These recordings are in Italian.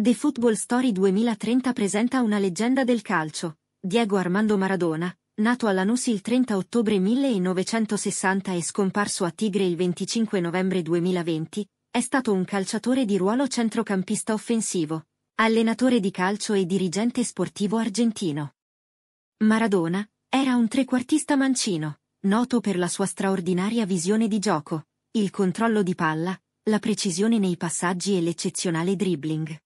The Football Story 2030 presenta una leggenda del calcio, Diego Armando Maradona, nato a Lanús il 30 ottobre 1960 e scomparso a Tigre il 25 novembre 2020, è stato un calciatore di ruolo centrocampista offensivo, allenatore di calcio e dirigente sportivo argentino. Maradona era un trequartista mancino, noto per la sua straordinaria visione di gioco, il controllo di palla, la precisione nei passaggi e l'eccezionale dribbling.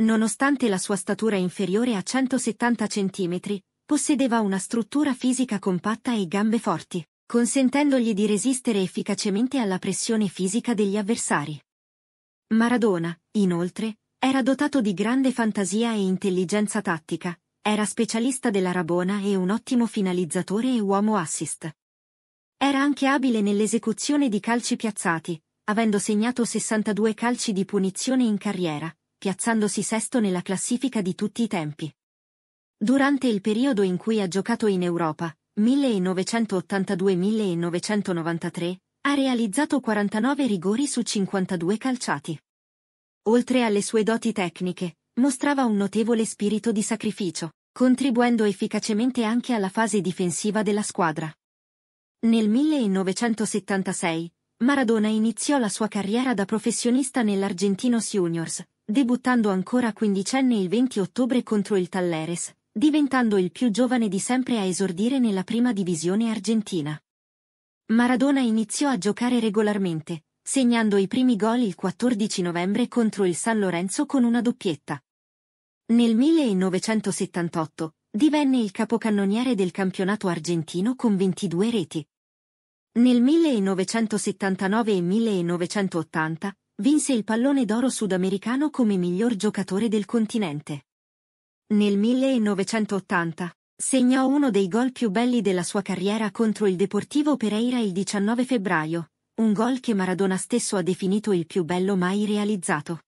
Nonostante la sua statura inferiore a 170 cm, possedeva una struttura fisica compatta e gambe forti, consentendogli di resistere efficacemente alla pressione fisica degli avversari. Maradona, inoltre, era dotato di grande fantasia e intelligenza tattica, era specialista della rabona e un ottimo finalizzatore e uomo assist. Era anche abile nell'esecuzione di calci piazzati, avendo segnato 62 calci di punizione in carriera, piazzandosi sesto nella classifica di tutti i tempi. Durante il periodo in cui ha giocato in Europa, 1982-1993, ha realizzato 49 rigori su 52 calciati. Oltre alle sue doti tecniche, mostrava un notevole spirito di sacrificio, contribuendo efficacemente anche alla fase difensiva della squadra. Nel 1976, Maradona iniziò la sua carriera da professionista nell'Argentinos Juniors, debuttando ancora quindicenne il 20 ottobre contro il Talleres, diventando il più giovane di sempre a esordire nella prima divisione argentina. Maradona iniziò a giocare regolarmente, segnando i primi gol il 14 novembre contro il San Lorenzo con una doppietta. Nel 1978 divenne il capocannoniere del campionato argentino con 22 reti. Nel 1979 e 1980 vinse il pallone d'oro sudamericano come miglior giocatore del continente. Nel 1980 segnò uno dei gol più belli della sua carriera contro il Deportivo Pereira il 19 febbraio, un gol che Maradona stesso ha definito il più bello mai realizzato.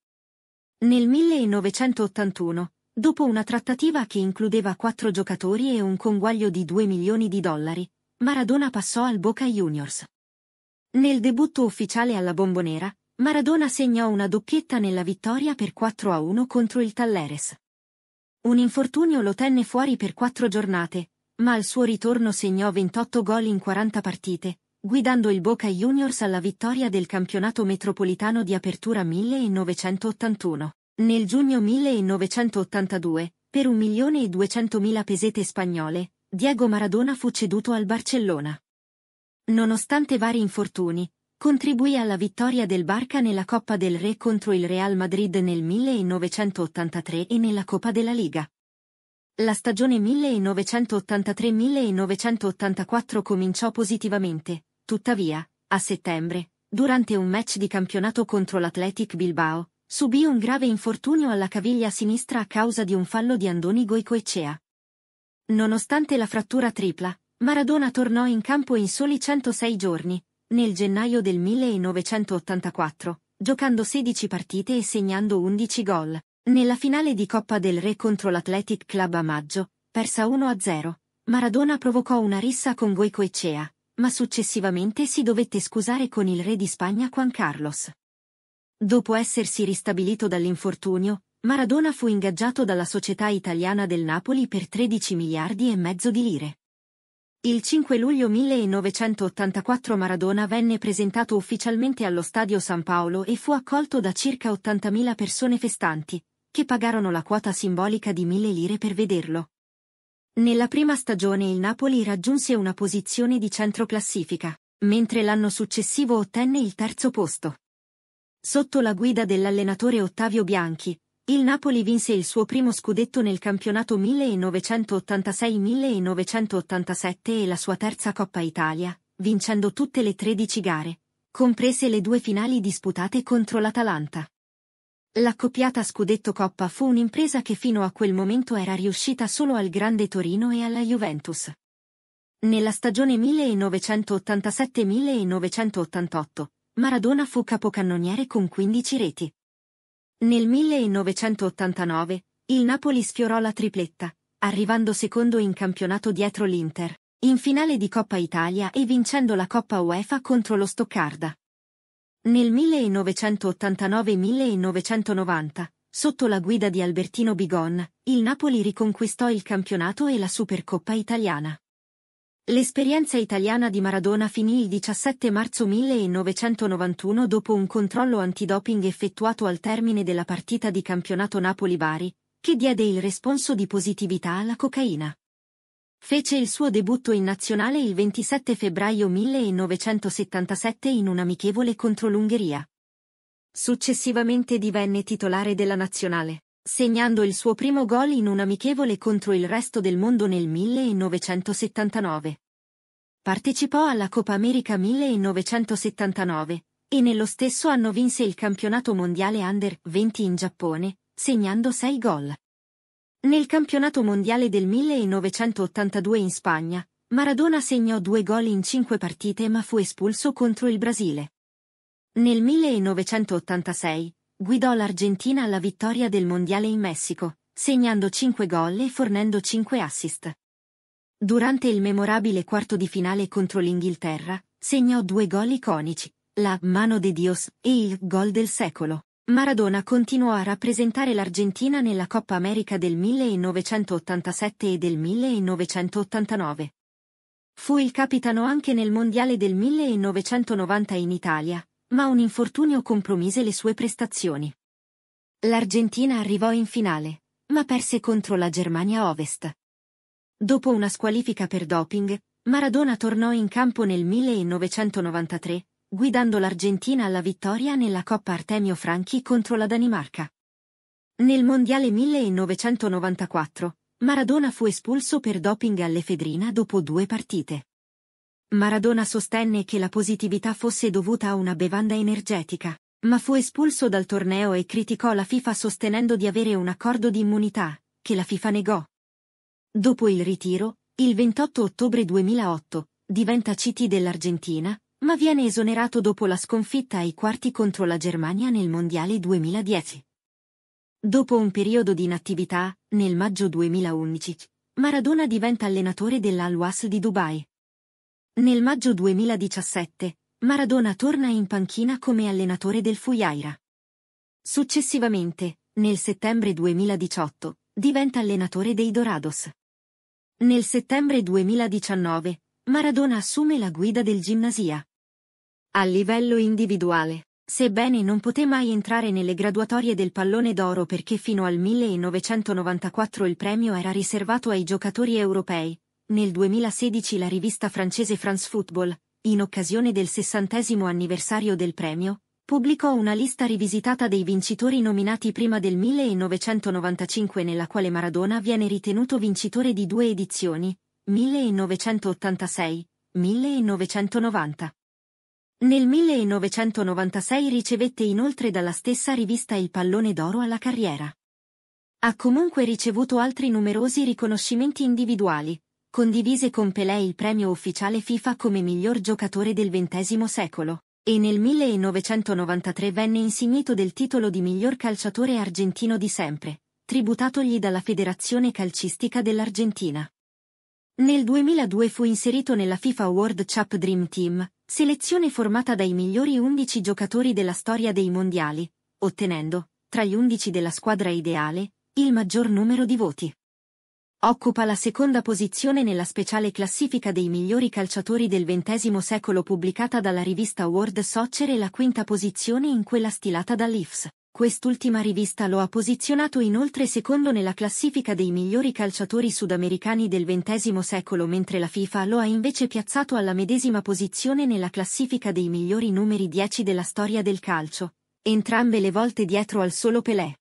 Nel 1981, dopo una trattativa che includeva quattro giocatori e un conguaglio di 2 milioni di dollari, Maradona passò al Boca Juniors. Nel debutto ufficiale alla Bombonera, Maradona segnò una doppietta nella vittoria per 4-1 contro il Talleres. Un infortunio lo tenne fuori per quattro giornate, ma al suo ritorno segnò 28 gol in 40 partite, guidando il Boca Juniors alla vittoria del campionato metropolitano di apertura 1981. Nel giugno 1982, per 1.200.000 pesete spagnole, Diego Maradona fu ceduto al Barcellona. Nonostante vari infortuni, contribuì alla vittoria del Barca nella Coppa del Re contro il Real Madrid nel 1983 e nella Coppa della Liga. La stagione 1983-1984 cominciò positivamente, tuttavia, a settembre, durante un match di campionato contro l'Athletic Bilbao, subì un grave infortunio alla caviglia sinistra a causa di un fallo di Andoni Goicoechea. Nonostante la frattura tripla, Maradona tornò in campo in soli 106 giorni, nel gennaio del 1984, giocando 16 partite e segnando 11 gol. Nella finale di Coppa del Re contro l'Athletic Club a maggio, persa 1-0, Maradona provocò una rissa con Goico Echea, ma successivamente si dovette scusare con il re di Spagna Juan Carlos. Dopo essersi ristabilito dall'infortunio, Maradona fu ingaggiato dalla società italiana del Napoli per 13 miliardi e mezzo di lire. Il 5 luglio 1984 Maradona venne presentato ufficialmente allo Stadio San Paolo e fu accolto da circa 80.000 persone festanti, che pagarono la quota simbolica di 1.000 lire per vederlo. Nella prima stagione il Napoli raggiunse una posizione di centro classifica, mentre l'anno successivo ottenne il terzo posto. Sotto la guida dell'allenatore Ottavio Bianchi, il Napoli vinse il suo primo scudetto nel campionato 1986-1987 e la sua terza Coppa Italia, vincendo tutte le 13 gare, comprese le due finali disputate contro l'Atalanta. L'accoppiata scudetto-coppa fu un'impresa che fino a quel momento era riuscita solo al Grande Torino e alla Juventus. Nella stagione 1987-1988, Maradona fu capocannoniere con 15 reti. Nel 1989, il Napoli sfiorò la tripletta, arrivando secondo in campionato dietro l'Inter, in finale di Coppa Italia e vincendo la Coppa UEFA contro lo Stoccarda. Nel 1989-1990, sotto la guida di Albertino Bigon, il Napoli riconquistò il campionato e la Supercoppa italiana. L'esperienza italiana di Maradona finì il 17 marzo 1991 dopo un controllo antidoping effettuato al termine della partita di campionato Napoli-Bari, che diede il responso di positività alla cocaina. Fece il suo debutto in nazionale il 27 febbraio 1977 in un amichevole contro l'Ungheria. Successivamente divenne titolare della nazionale segnando il suo primo gol in un amichevole contro il resto del mondo nel 1979. Partecipò alla Copa America 1979 e nello stesso anno vinse il campionato mondiale Under 20 in Giappone, segnando 6 gol. Nel campionato mondiale del 1982 in Spagna, Maradona segnò due gol in cinque partite ma fu espulso contro il Brasile. Nel 1986, guidò l'Argentina alla vittoria del Mondiale in Messico, segnando 5 gol e fornendo 5 assist. Durante il memorabile quarto di finale contro l'Inghilterra, segnò due gol iconici, la mano de Dios e il gol del secolo. Maradona continuò a rappresentare l'Argentina nella Coppa America del 1987 e del 1989. Fu il capitano anche nel Mondiale del 1990 in Italia, ma un infortunio compromise le sue prestazioni. L'Argentina arrivò in finale, ma perse contro la Germania Ovest. Dopo una squalifica per doping, Maradona tornò in campo nel 1993, guidando l'Argentina alla vittoria nella Coppa Artemio Franchi contro la Danimarca. Nel Mondiale 1994, Maradona fu espulso per doping all'efedrina dopo due partite. Maradona sostenne che la positività fosse dovuta a una bevanda energetica, ma fu espulso dal torneo e criticò la FIFA sostenendo di avere un accordo di immunità, che la FIFA negò. Dopo il ritiro, il 28 ottobre 2008, diventa City dell'Argentina, ma viene esonerato dopo la sconfitta ai quarti contro la Germania nel Mondiale 2010. Dopo un periodo di inattività, nel maggio 2011, Maradona diventa allenatore dell'Al-Was di Dubai. Nel maggio 2017, Maradona torna in panchina come allenatore del Fujaira. Successivamente, nel settembre 2018, diventa allenatore dei Dorados. Nel settembre 2019, Maradona assume la guida del ginnasia. A livello individuale, sebbene non poté mai entrare nelle graduatorie del pallone d'oro perché fino al 1994 il premio era riservato ai giocatori europei, nel 2016 la rivista francese France Football, in occasione del sessantesimo anniversario del premio, pubblicò una lista rivisitata dei vincitori nominati prima del 1995 nella quale Maradona viene ritenuto vincitore di due edizioni, 1986-1990. Nel 1996 ricevette inoltre dalla stessa rivista il pallone d'oro alla carriera. Ha comunque ricevuto altri numerosi riconoscimenti individuali, condivise con Pelé il premio ufficiale FIFA come miglior giocatore del XX secolo, e nel 1993 venne insignito del titolo di miglior calciatore argentino di sempre, tributatogli dalla Federazione Calcistica dell'Argentina. Nel 2002 fu inserito nella FIFA World Cup Dream Team, selezione formata dai migliori 11 giocatori della storia dei mondiali, ottenendo, tra gli 11 della squadra ideale, il maggior numero di voti. Occupa la seconda posizione nella speciale classifica dei migliori calciatori del XX secolo pubblicata dalla rivista World Soccer e la quinta posizione in quella stilata dall'IFS. Quest'ultima rivista lo ha posizionato inoltre secondo nella classifica dei migliori calciatori sudamericani del XX secolo mentre la FIFA lo ha invece piazzato alla medesima posizione nella classifica dei migliori numeri 10 della storia del calcio, entrambe le volte dietro al solo Pelé.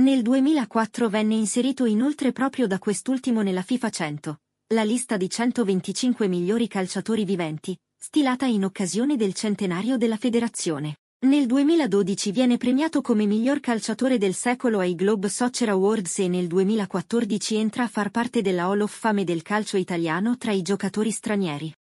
Nel 2004 venne inserito inoltre proprio da quest'ultimo nella FIFA 100, la lista di 125 migliori calciatori viventi, stilata in occasione del centenario della federazione. Nel 2012 viene premiato come miglior calciatore del secolo ai Globe Soccer Awards e nel 2014 entra a far parte della Hall of Fame del calcio italiano tra i giocatori stranieri.